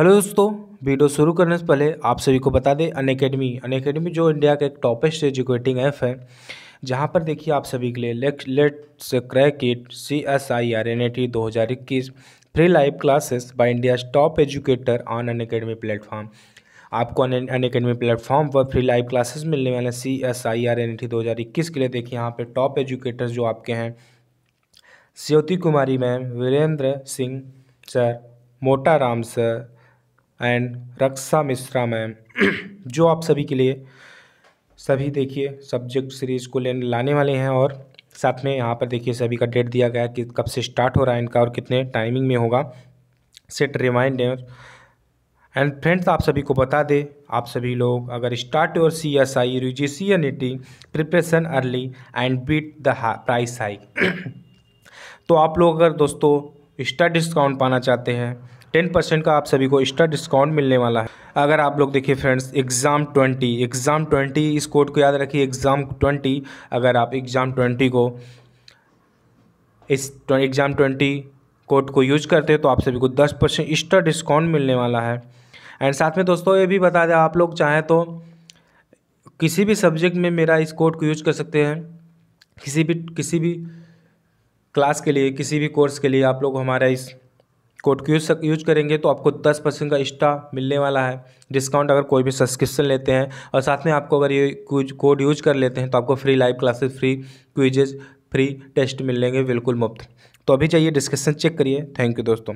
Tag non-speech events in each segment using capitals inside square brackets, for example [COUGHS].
hello दोस्तों video शुरू करने से पहले आप सभी को बता दें अन अकेडमी अन अकेडमी जो इंडिया का एक टॉपेस्ट एजुकेटिंग ऐप है जहां पर देखिए आप सभी के लिए let let's crack it C S I R N E T दो हज़ार इक्कीस free live classes by India top educator on Unacademy platform आपको अन अकेडमी प्लेटफॉर्म पर फ्री लाइव क्लासेस मिलने वाले C S I R N E T दो हज़ार इक्कीस के लिए देखिए यहाँ पर टॉप एजुकेटर्स जो आपके हैं Jyoti Kumari ma'am Virendra Singh sir Motaram sir and Raksha Mishra ma'am जो आप सभी के लिए सभी देखिए सब्जेक्ट सीरीज को लेने लाने वाले हैं और साथ में यहाँ पर देखिए सभी का डेट दिया गया है कि कब से स्टार्ट हो रहा है इनका और कितने टाइमिंग में होगा सेट रिमाइंडर एंड फ्रेंड्स आप सभी को बता दे आप सभी लोग अगर start your C S I U G C N E T preparation early and beat the price hike तो आप लोग अगर दोस्तों स्टार डिस्काउंट पाना चाहते हैं टेन परसेंट का आप सभी को एक्स्ट्रा डिस्काउंट मिलने वाला है अगर आप लोग देखिए friends exam twenty exam twenty इस कोड को याद रखिए एग्ज़ाम ट्वेंटी अगर आप एग्ज़ाम ट्वेंटी को इस एग्ज़ाम ट्वेंटी कोड को यूज करते हैं तो आप सभी को दस परसेंट एक्स्ट्रा डिस्काउंट मिलने वाला है एंड साथ में दोस्तों ये भी बता दें आप लोग चाहें तो किसी भी सब्जेक्ट में मेरा इस कोड को यूज कर सकते हैं किसी भी किसी भी क्लास के लिए किसी भी कोर्स के लिए आप लोग हमारा इस कोड को यूज करेंगे तो आपको दस परसेंट का एक्स्ट्रा मिलने वाला है डिस्काउंट अगर कोई भी सब्सक्रिप्शन लेते हैं और साथ में आपको अगर ये कोड यूज कर लेते हैं तो आपको free live classes free quizzes free test मिलेंगे बिल्कुल मुफ्त तो अभी चाहिए डिस्क्रिप्शन चेक करिए थैंक यू दोस्तों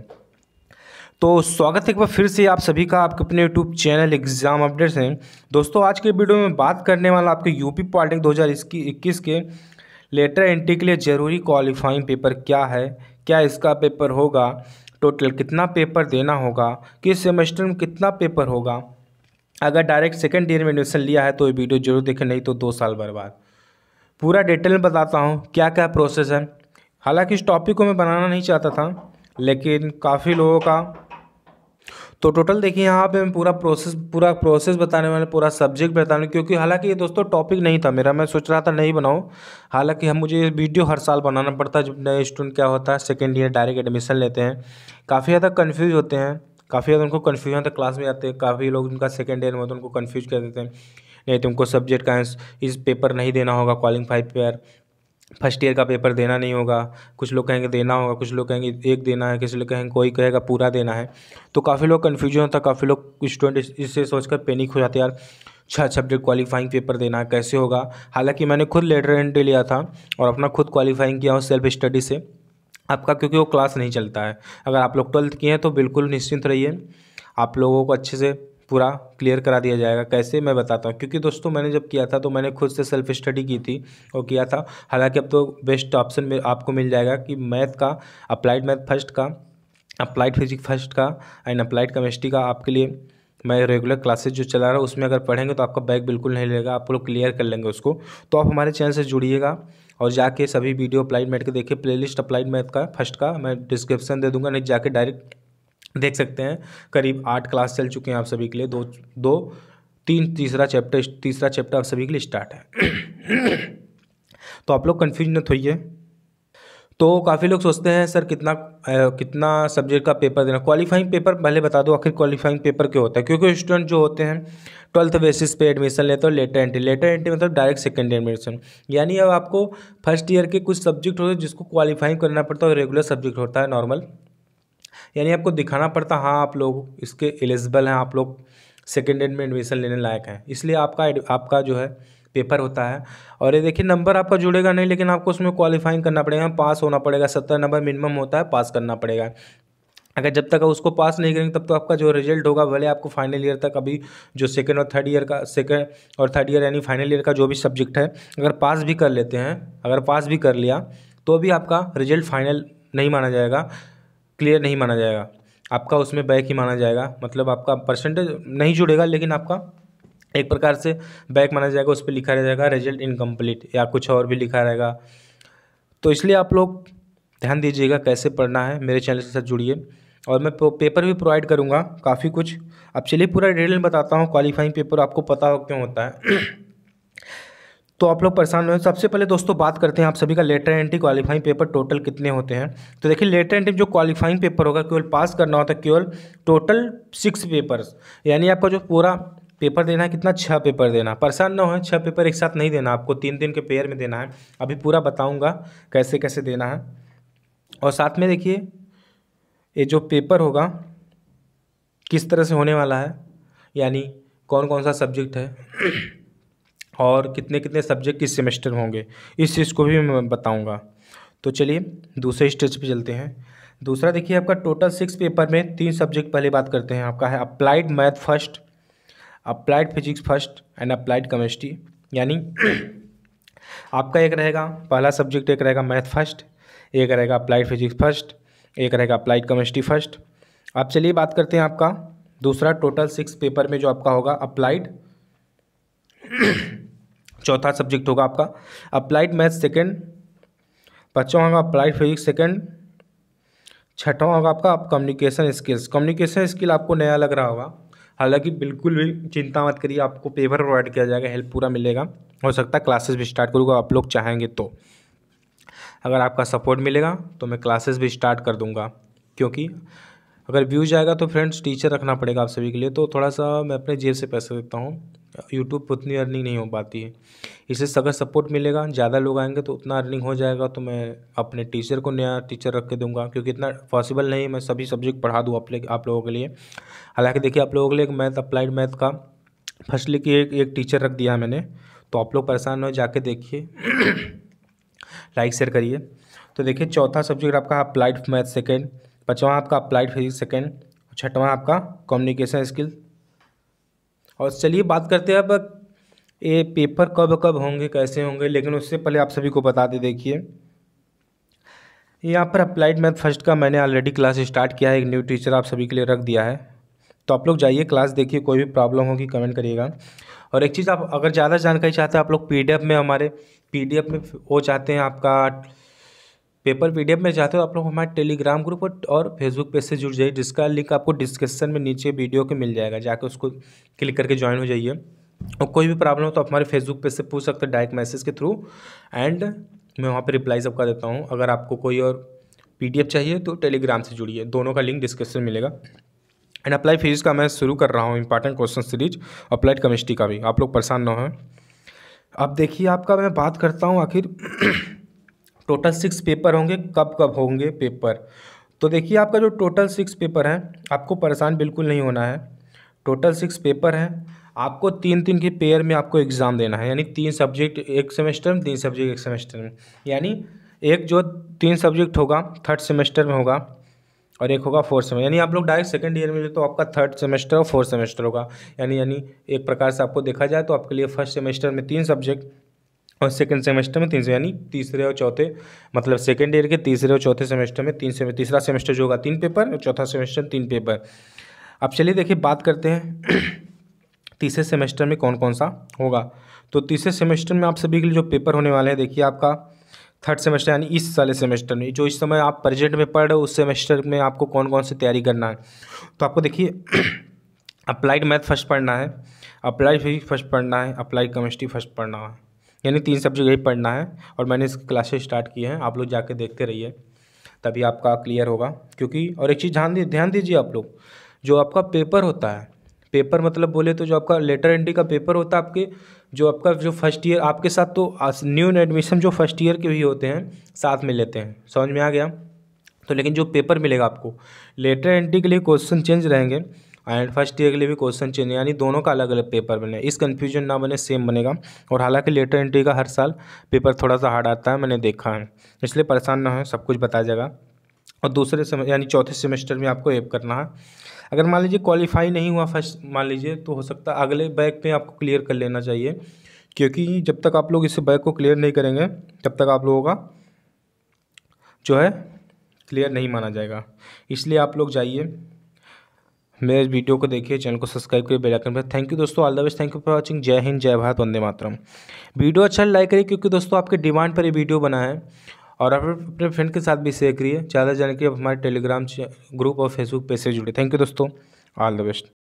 तो स्वागत है एक बार फिर से आप सभी का आपके अपने यूट्यूब चैनल एग्जाम अपडेट्स हैं दोस्तों आज के वीडियो में बात करने वाला आपके यूपी पॉलिटिक इक्कीस के लेटर एंट्री के लिए ज़रूरी क्वालिफाइंग पेपर क्या है क्या इसका पेपर होगा टोटल कितना पेपर देना होगा किस सेमेस्टर में कितना पेपर होगा अगर डायरेक्ट सेकेंड ईयर में एडमिशन लिया है तो ये वीडियो जरूर देखें नहीं तो दो साल बर्बाद पूरा डिटेल में बताता हूँ क्या क्या प्रोसेस है हालांकि इस टॉपिक को मैं बनाना नहीं चाहता था लेकिन काफ़ी लोगों का तो टोटल देखिए यहाँ पे मैं पूरा प्रोसेस पूरा प्रोसेस बताने वाला पूरा सब्जेक्ट बताने वाले क्योंकि हालांकि ये दोस्तों टॉपिक नहीं था मेरा मैं सोच रहा था नहीं बनाऊँ हालांकि हम मुझे वीडियो हर साल बनाना पड़ता है जब नए स्टूडेंट क्या होता है सेकेंड ईयर डायरेक्ट एडमिशन लेते हैं काफ़ी ज़्यादा कन्फ्यूज होते हैं काफ़ी ज़्यादा उनको कन्फ्यूजन है क्लास में आते हैं काफ़ी लोग उनका सेकेंड ईयर में तो उनको कन्फ्यूज कर देते हैं नहीं तुमको सब्जेक्ट का इस पेपर नहीं देना होगा qualifying five paper first year का पेपर देना नहीं होगा कुछ लोग कहेंगे देना होगा कुछ लोग कहेंगे एक देना है किसी लोग कहेंगे कोई कहेगा पूरा देना है तो काफ़ी लोग कन्फ्यूजन होता है काफ़ी लोग स्टूडेंट इससे सोचकर पैनिक हो जाते यार छः सब्जेक्ट क्वालिफाइंग पेपर देना है कैसे होगा हालांकि मैंने खुद लेटर एंट्री लिया था और अपना खुद क्वालिफाइंग किया हूँ सेल्फ स्टडी से आपका क्योंकि वो क्लास नहीं चलता है अगर आप लोग ट्वेल्थ किए हैं तो बिल्कुल निश्चिंत रहिए आप लोगों को अच्छे से पूरा क्लियर करा दिया जाएगा कैसे मैं बताता हूँ क्योंकि दोस्तों मैंने जब किया था तो मैंने खुद से सेल्फ स्टडी की थी और किया था हालांकि अब तो बेस्ट ऑप्शन में आपको मिल जाएगा कि मैथ का अप्लाइड मैथ फर्स्ट का अप्लाइड फिजिक फर्स्ट का एंड अप्लाइड केमिस्ट्री का आपके लिए मैं रेगुलर क्लासेस जो चला रहा हूँ उसमें अगर पढ़ेंगे तो आपका बैग बिल्कुल नहीं लेगा आप लोग क्लियर कर लेंगे उसको तो आप हमारे चैनल से जुड़िएगा और जाके सभी वीडियो अप्लाइड मैथ के देखिए प्लेलिस्ट अप्लाइड मैथ का फर्स्ट का मैं डिस्क्रिप्शन दे दूंगा नहीं तो जाके डायरेक्ट देख सकते हैं करीब आठ क्लास चल चुके हैं आप सभी के लिए दो दो तीन तीसरा चैप्टर तीसरा चैप्टर आप सभी के लिए स्टार्ट है तो आप लोग कन्फ्यूज न थोइए तो काफ़ी लोग सोचते हैं सर कितना आ, कितना सब्जेक्ट का पेपर देना क्वालिफाइंग पेपर पहले बता दो आखिर क्वालिफाइंग पेपर क्यों होता है क्योंकि स्टूडेंट जो होते हैं ट्वेल्थ बेसिस पे एडमिशन लेते हैं लेटर एंट्री लेटर एंट्री मतलब डायरेक्ट सेकेंड एडमिशन यानी अब आपको फर्स्ट ईयर के कुछ सब्जेक्ट होते हैं जिसको क्वालिफाइंग करना पड़ता है रेगुलर सब्जेक्ट होता है नॉर्मल यानी आपको दिखाना पड़ता हाँ आप लोग इसके एलिजिबल हैं आप लोग सेकेंड एंड में एडमिशन लेने लायक हैं इसलिए आपका आपका जो है पेपर होता है और ये देखिए नंबर आपका जुड़ेगा नहीं लेकिन आपको उसमें क्वालिफाइंग करना पड़ेगा पास होना पड़ेगा सत्तर नंबर मिनिमम होता है पास करना पड़ेगा अगर जब तक उसको पास नहीं करेंगे तब तो आपका जो रिजल्ट होगा भले आपको फाइनल ईयर तक अभी जो सेकेंड और थर्ड ईयर का सेकेंड और थर्ड ईयर यानी फाइनल ईयर का जो भी सब्जेक्ट है अगर पास भी कर लेते हैं अगर पास भी कर लिया तो भी आपका रिजल्ट फाइनल नहीं माना जाएगा क्लियर नहीं माना जाएगा आपका उसमें बैक ही माना जाएगा मतलब आपका परसेंटेज नहीं जुड़ेगा लेकिन आपका एक प्रकार से बैक माना जाएगा उस पर लिखा रह जाएगा रिजल्ट इनकम्प्लीट या कुछ और भी लिखा रहेगा तो इसलिए आप लोग ध्यान दीजिएगा कैसे पढ़ना है मेरे चैनल के साथ जुड़िए और मैं पेपर भी प्रोवाइड करूँगा काफ़ी कुछ अब चलिए पूरा डिटेल बताता हूँ क्वालिफाइंग पेपर आपको पता हो क्यों होता है तो आप लोग परेशान हो सबसे पहले दोस्तों बात करते हैं आप सभी का lateral entry qualifying paper total कितने होते हैं तो देखिए लेटर एंट्री जो क्वालिफाइंग पेपर होगा केवल पास करना होता है केवल टोटल सिक्स पेपर्स यानी आपका जो पूरा पेपर देना है कितना छः पेपर देना परेशान ना हो छः पेपर एक साथ नहीं देना आपको तीन दिन के पेयर में देना है अभी पूरा बताऊँगा कैसे कैसे देना है और साथ में देखिए ये जो पेपर होगा किस तरह से होने वाला है यानी कौन कौन सा सब्जेक्ट है और कितने कितने सब्जेक्ट किस सेमेस्टर होंगे इस चीज़ को भी मैं बताऊँगा तो चलिए दूसरे स्टेज पर चलते हैं दूसरा देखिए आपका टोटल सिक्स पेपर में तीन सब्जेक्ट पहले बात करते हैं आपका है applied math first applied physics first and applied chemistry यानी [CLEARS THROAT] आपका एक रहेगा पहला सब्जेक्ट एक रहेगा मैथ फर्स्ट एक रहेगा अप्लाइड फिजिक्स फर्स्ट एक रहेगा अप्लाइड केमिस्ट्री फर्स्ट अब चलिए बात करते हैं आपका दूसरा टोटल सिक्स पेपर में जो आपका होगा अप्लाइड [CLEARS THROAT] चौथा सब्जेक्ट होगा आपका अप्लाइड मैथ सेकेंड पाँचवा होगा अप्लाइड फिजिक्स सेकेंड छठवा होगा आपका आप कम्युनिकेशन स्किल्स कम्युनिकेशन स्किल आपको नया लग रहा होगा हालांकि बिल्कुल भी चिंता मत करिए आपको पेपर प्रोवाइड किया जाएगा हेल्प पूरा मिलेगा हो सकता है क्लासेस भी स्टार्ट करूँगा आप लोग चाहेंगे तो अगर आपका सपोर्ट मिलेगा तो मैं क्लासेस भी स्टार्ट कर दूँगा क्योंकि अगर व्यूज आएगा तो फ्रेंड्स टीचर रखना पड़ेगा आप सभी के लिए तो थोड़ा सा मैं अपने जेब से पैसा देता हूँ यूट्यूब पर उतनी अर्निंग नहीं हो पाती है इससे अगर सपोर्ट मिलेगा ज़्यादा लोग आएंगे तो उतना अर्निंग हो जाएगा तो मैं अपने टीचर को नया टीचर रख के दूंगा क्योंकि इतना पॉसिबल नहीं है मैं सभी सब्जेक्ट पढ़ा दूँ आप, आप लोगों के लिए हालांकि देखिए आप लोगों के लिए एक मैथ अप्लाइड मैथ का फर्स्ट लिख एक एक टीचर रख दिया मैंने तो आप लोग परेशान हो जाके देखिए लाइक [COUGHS] शेयर करिए तो देखिए चौथा सब्जेक्ट आपका अप्लाइड मैथ सेकेंड पाँचवा आपका अप्लाइड फिजिक्स सेकेंड छठवां आपका कम्युनिकेशन स्किल और चलिए बात करते हैं अब ये पेपर कब कब होंगे कैसे होंगे लेकिन उससे पहले आप सभी को बता दे देखिए यहाँ पर अप्लाइड मैथ फर्स्ट का मैंने ऑलरेडी क्लास स्टार्ट किया है एक न्यू टीचर आप सभी के लिए रख दिया है तो आप लोग जाइए क्लास देखिए कोई भी प्रॉब्लम होगी कमेंट करिएगा और एक चीज़ आप अगर ज़्यादा जानकारी चाहते हैं आप लोग पी में हमारे पी में वो चाहते हैं आपका पेपर पी में जाते हो आप लोग हमारे टेलीग्राम ग्रुप और फेसबुक पेज से जुड़ जाइए जिसका लिंक आपको डिस्क्रिप्शन में नीचे वीडियो के मिल जाएगा जाके उसको क्लिक करके ज्वाइन हो जाइए और कोई भी प्रॉब्लम हो तो आप हमारे फेसबुक पेज से पूछ सकते हो डायरेक्ट मैसेज के थ्रू एंड मैं वहाँ पर रिप्लाई सब कर देता हूँ अगर आपको कोई और पी चाहिए तो टेलीग्राम से जुड़िए दोनों का लिंक डिस्क्रिप्शन मिलेगा एंड अप्लाई फीस का मैं शुरू कर रहा हूँ important question series applied chemistry का भी आप लोग परेशान ना हो अब देखिए आपका मैं बात करता हूँ आखिर टोटल सिक्स पेपर होंगे कब कब होंगे पेपर तो देखिए आपका जो टोटल सिक्स पेपर है आपको परेशान बिल्कुल नहीं होना है टोटल सिक्स पेपर हैं आपको तीन तीन के पेयर में आपको एग्ज़ाम देना है यानी तीन सब्जेक्ट एक सेमेस्टर में तीन सब्जेक्ट एक सेमेस्टर में यानी एक जो तीन सब्जेक्ट होगा थर्ड सेमेस्टर में होगा और एक होगा फोर्थ सेमेस्टर यानी आप लोग डायरेक्ट सेकेंड ईयर में तो आपका थर्ड सेमेस्टर और फोर्थ सेमेस्टर होगा यानी यानी एक प्रकार से आपको देखा जाए तो आपके लिए फर्स्ट सेमेस्टर में तीन सब्जेक्ट और सेकेंड सेमेस्टर में तीन सौ यानी तीसरे और चौथे मतलब सेकेंड ईयर के तीसरे और चौथे सेमेस्टर में तीन से तीसरा सेमेस्टर जो होगा तीन पेपर और चौथा सेमेस्टर तीन पेपर अब चलिए देखिए बात करते हैं [CLEARS THROAT] तीसरे सेमेस्टर में कौन कौन सा होगा तो तीसरे सेमेस्टर में आप सभी के लिए जो पेपर होने वाले हैं देखिए आपका थर्ड सेमेस्टर यानी इस साले सेमेस्टर में जो इस समय आप प्रेजेंट में पढ़ रहे हो उस सेमेस्टर में आपको कौन कौन सी तैयारी करना है तो आपको देखिए [CLEARS THROAT] अप्लाइड मैथ फर्स्ट पढ़ना है अप्लाइड फिजिक्स फर्स्ट पढ़ना है अप्लाइड केमिस्ट्री फर्स्ट पढ़ना है यानी तीन सब्जेक्ट यही पढ़ना है और मैंने इसकी क्लासेस स्टार्ट किए हैं आप लोग जाके देखते रहिए तभी आपका क्लियर होगा क्योंकि और एक चीज़ ध्यान दी ध्यान दीजिए आप लोग जो आपका पेपर होता है पेपर मतलब बोले तो जो आपका लेटर एंट्री का पेपर होता है आपके जो आपका जो फर्स्ट ईयर आपके साथ तो न्यू एडमिशन जो फर्स्ट ईयर के भी होते हैं साथ में लेते हैं समझ में आ गया तो लेकिन जो पेपर मिलेगा आपको लेटर एंट्री के लिए क्वेश्चन चेंज रहेंगे एंड फर्स्ट ईयर के लिए भी क्वेश्चन चेंज यानी दोनों का अलग अलग पेपर बने इस कन्फ्यूजन ना बने सेम बनेगा और हालांकि लेटर एंट्री का हर साल पेपर थोड़ा सा हार्ड आता है मैंने देखा है इसलिए परेशान ना हो सब कुछ बताया जाएगा और दूसरे सेमेस्टर यानी चौथे सेमेस्टर में आपको एप करना है अगर मान लीजिए क्वालिफाई नहीं हुआ फर्स्ट मान लीजिए तो हो सकता है अगले बैक पर आपको क्लियर कर लेना चाहिए क्योंकि जब तक आप लोग इस बैक को क्लियर नहीं करेंगे तब तक आप लोगों का जो है क्लियर नहीं माना जाएगा इसलिए आप लोग जाइए मेरे वीडियो को देखिए चैनल को सब्सक्राइब करिए बेल आइकन पर थैंक यू दोस्तों all the best thank you for watching जय हिंद जय भारत वंदे मातरम वीडियो अच्छा लाइक करिए क्योंकि दोस्तों आपके डिमांड पर ये वीडियो बना है और आप अपने फ्रेंड के साथ भी शेयर करिए ज़्यादा जानकारी आप हमारे टेलीग्राम ग्रुप और फेसबुक पेज से जुड़े थैंक यू दोस्तों ऑल द बेस्ट